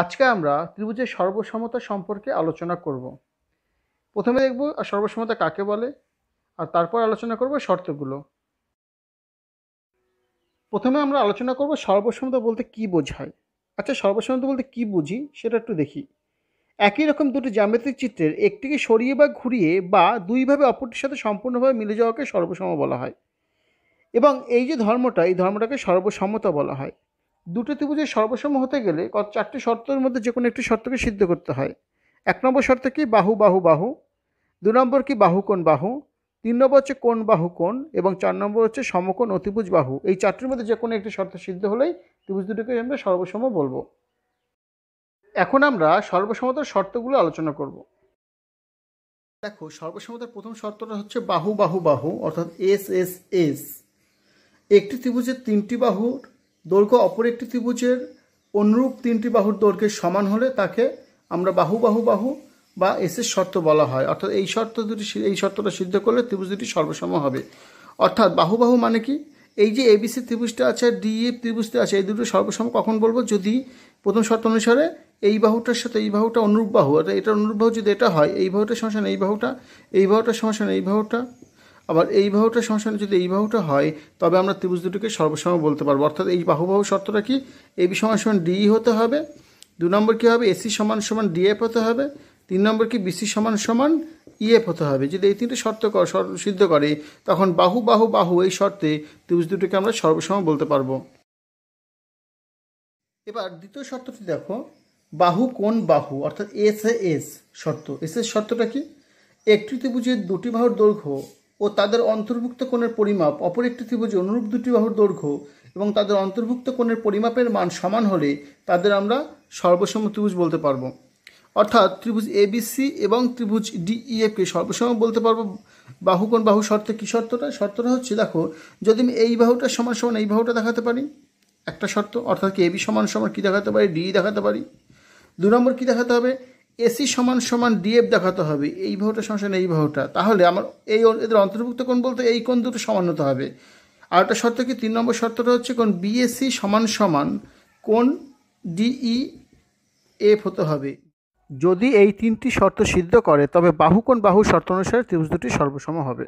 আজকে আমরা ত্রিভুজের সর্বসমতা সম্পর্কে আলোচনা করব প্রথমে দেখব সর্বসমতা কাকে বলে আর তারপর আলোচনা করব শর্তগুলো প্রথমে আমরা আলোচনা করব সর্বসমতা বলতে কি বোঝায় আচ্ছা সর্বসমতা বলতে কি বুঝি সেটা একটু দেখি একই রকম দুটি জ্যামিতিক চিত্রের একটিকে সরিয়ে বা ঘুরিয়ে বা দুইভাবে অপরটির সাথে সম্পূর্ণভাবে মিলে যাওয়াকে সর্বসম বলা হয় এবং এই যে ধর্মটা এই ধর্মটাকে সর্বসম্মতা বলা হয় দুটো ত্রিভুজের সর্বসম হতে গেলে কত চারটি শর্তের মধ্যে যে কোনো একটি শর্তকে সিদ্ধ করতে হয় এক নম্বর শর্ত কি বাহু বাহু বাহু দু নম্বর কি বাহু কোন বাহু তিন নম্বর হচ্ছে কোন বাহু কোন এবং চার নম্বর হচ্ছে সমকোণ অতিভুজ বাহু এই চারটির মধ্যে যে কোনো একটি শর্ত সিদ্ধ হলেই ত্রিভুজ দুটোকে আমরা সর্বসম বলবো এখন আমরা সর্বসমতার শর্তগুলো আলোচনা করব দেখো সর্বসমতার প্রথম শর্তটা হচ্ছে বাহু বাহু বাহু অর্থাৎ এস এস এস একটি ত্রিভুজের তিনটি বাহুর দৈর্ঘ্য অপর একটি ত্রিভুজের অনুরূপ তিনটি বাহুর দৈর্ঘ্যের সমান হলে তাকে আমরা বাহু বাহু বাহু বা এসের শর্ত বলা হয় অর্থাৎ এই শর্ত দুটি এই শর্তটা সিদ্ধ করলে ত্রিভুজ দুটি সর্বসম হবে অর্থাৎ বাহু বাহু মানে কি এই যে এবিসি ত্রিভুজটা আছে ডিএ e ত্রিভুজটা আছে এই দুটো সর্বসম কখন বলবো যদি প্রথম শর্ত অনুসারে এই বাহুটার সাথে এই বাহুটা অনুরূপ বাহু অর্থাৎ এটা অনুরূপ বাহু যদি এটা হয় এই বাহুটার সমস্যা এই বাহুটা এই বাহুটার সমাসান এই বাহুটা আবার এই বাহুটা সমসাময়িক যদি এই বাহুটা হয় তবে আমরা ত্রিভুজ দুটোকে সর্বসম বলতে পারবো অর্থাৎ এই বাহুবাহু শর্তটা কি বি সমান সমান ডি হতে হবে দু নম্বর কী হবে এসি সমান সমান ডিএফ হতে হবে তিন নম্বর কি বিসি সমান সমান ইএফ হতে হবে যদি এই তিনটে শর্ত সিদ্ধ করে তখন বাহু বাহু বাহু এই শর্তে ত্রিভুজ দুটোকে আমরা সর্বসম বলতে পারবো এবার দ্বিতীয় শর্তটি দেখো বাহু কোন বাহু অর্থাৎ এস এস শর্ত এস এস শর্তটা কি একটি ত্রিভুজের দুটি বাহুর দৈর্ঘ্য ও তাদের অন্তর্ভুক্ত কোণের পরিমাপ অপর একটি ত্রিভুজে অনুরূপ দুটি বাহুর দৈর্ঘ্য এবং তাদের অন্তর্ভুক্ত কোণের পরিমাপের মান সমান হলে তাদের আমরা সর্বসম ত্রিভুজ বলতে পারবো অর্থাৎ ত্রিভুজ এবিসি এবং ত্রিভুজ ডিইএফকে e সর্বসম বলতে পারবো বাহুকোণ বাহু শর্তে কী শর্তটা শর্তটা হচ্ছে দেখো যদি আমি এই বাহুটা সমান সমান এই বাহুটা দেখাতে পারি একটা শর্ত অর্থাৎ কি এবি সমান সমান কী দেখাতে পারি ডি দেখাতে পারি দু নম্বর কী দেখাতে হবে এসি সমান সমান ডিএফ দেখাতে হবে এই বাহুটা সমান এই বাহুটা তাহলে আমার এই এদের অন্তর্ভুক্ত কোণ বলতে এই কোন দুটো সমান হতে হবে আর একটা শর্ত কি তিন নম্বর শর্তটা হচ্ছে কোন বিএসি সমান সমান কোন ডিই এফ হতে হবে যদি এই তিনটি শর্ত সিদ্ধ করে তবে কোন বাহু শর্ত অনুসারে ত্রিভুজ দুটি সর্বসম হবে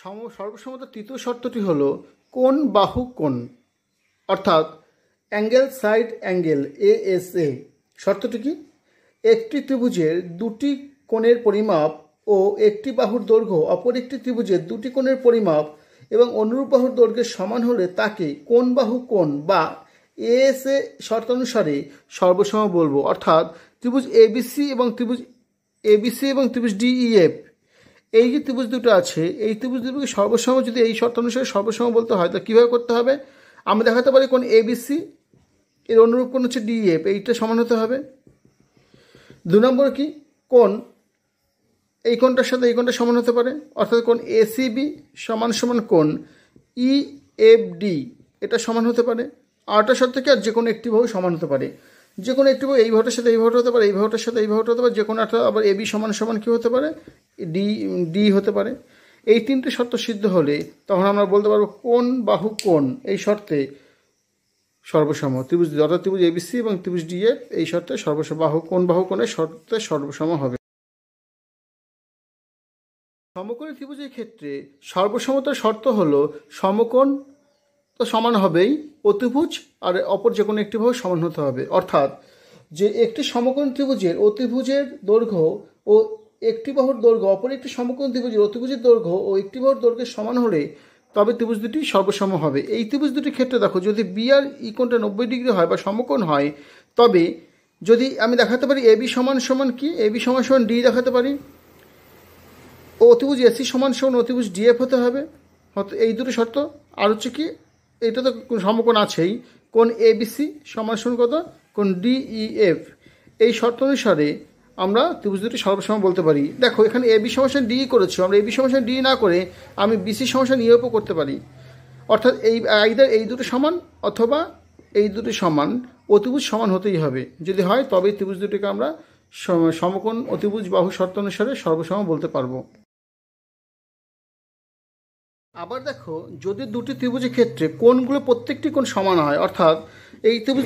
সম সর্বসম্মত তৃতীয় শর্তটি হল কোন বাহু কোণ অর্থাৎ angle side angle A S A শর্তটি কি একটি ত্রিভুজের দুটি কোণের পরিমাপ ও একটি বাহুর দৈর্ঘ্য অপর একটি ত্রিভুজের দুটি কোণের পরিমাপ এবং অনুরূপ বাহুর দৈর্ঘ্যের সমান হলে তাকে কোন বাহু কোণ বা এএসএ শর্ত অনুসারে সর্বসম বলবো অর্থাৎ ত্রিভুজ এবিসি এবং ত্রিভুজ এবিসি এবং ত্রিভুজ ডিইএফ এই যে ত্রিভুজ দুটো আছে এই ত্রিভুজ দুটোকে সর্বসম যদি এই শর্ত অনুসারে সর্বসম বলতে হয় তো কীভাবে করতে হবে আমরা দেখাতে পারি কোন এবিসি এর অনুরূপ কোন হচ্ছে ডিএফ e এইটা সমান হতে হবে দু নম্বর কি কোন এই কোনটার সাথে এই কোনটা সমান হতে পারে অর্থাৎ কোন এসিবি সমান সমান কোন ই এফ ডি এটা সমান হতে পারে আরটা শর্ত কি আর যে কোনো একটি ভাবে সমান হতে পারে যে কোনো একটি এই ভাবটার সাথে এই ভাবটা হতে পারে এই ভাবটার সাথে এই ভাবটা হতে পারে যে কোনো একটা আবার এবি সমান সমান কী হতে পারে ডি ডি হতে পারে এই তিনটে শর্ত সিদ্ধ হলে তখন আমরা বলতে পারবো কোন বাহু কোন এই শর্তে সর্বসম ত্রিভুজ যথা ত্রিভুজ এবিসি এবং ত্রিভুজ ডিএফ এই শর্তে সর্বসম বাহু কোন বাহু কোণের শর্তে সর্বসম হবে সমকোণ ত্রিভুজের ক্ষেত্রে সর্বসমতার শর্ত হল সমকোণ তো সমান হবেই অতিভুজ আর অপর যে কোনো একটি ভাবে সমান হতে হবে অর্থাৎ যে একটি সমকোণ ত্রিভুজের অতিভুজের দৈর্ঘ্য ও একটি বাহুর দৈর্ঘ্য অপর একটি সমকোণ ত্রিভুজের অতিভুজের দৈর্ঘ্য ও একটি বাহুর দৈর্ঘ্যের সমান হলে তবে ত্রিভুজ দুটি সর্বসম হবে এই ত্রিভুজ দুটির ক্ষেত্রে দেখো যদি বি আর ইকোনটা e নব্বই ডিগ্রি হয় বা সমকোণ হয় তবে যদি আমি দেখাতে পারি এবি সমান সমান কি এবি সমান সমান ডি দেখাতে পারি ও অতিভুজ এসি সমান সমান অতিভুজ ডিএফ হতে হবে এই দুটো শর্ত আর হচ্ছে কি এটা তো সমকোণ আছেই কোন এবিসি সমান সমান কত কোন ডিইএফ e এই শর্ত অনুসারে আমরা ত্রিভুজ দুটি সর্বসময় বলতে পারি দেখো এখানে এবি সমস্যা ডি করেছো আমরা এবি সমস্যা ডি না করে আমি বিসি সমস্যা নিয়েও করতে পারি অর্থাৎ এই আইদার এই দুটো সমান অথবা এই দুটি সমান অতিভুজ সমান হতেই হবে যদি হয় তবে ত্রিভুজ দুটিকে আমরা সমকোণ অতিভুজ বাহু শর্ত অনুসারে সর্বসম বলতে পারবো আবার দেখো যদি দুটি ত্রিভুজের ক্ষেত্রে কোনগুলো প্রত্যেকটি কোন সমান হয় অর্থাৎ এই তুমি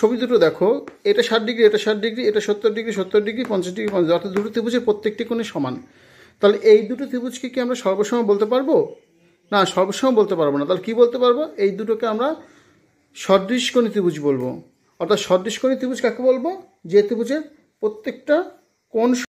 ছবি দুটো দেখো এটা ষাট ডিগ্রি এটা ষাট ডিগ্রি এটা সত্তর ডিগ্রি সত্তর ডিগ্রি পঞ্চাশ ডিগ্রি পঞ্চাশ অর্থাৎ দুটো ত্রিভুজের প্রত্যেকটি কোণে সমান তাহলে এই দুটো ত্রিভুজকে কি আমরা সর্বসময় বলতে পারবো না সর্বসময় বলতে পারবো না তাহলে কি বলতে পারবো এই দুটোকে আমরা কোণ ত্রিভুজ বলবো অর্থাৎ কোণ ত্রিভুজ কাকে বলবো যে ত্রিভুজের প্রত্যেকটা কোন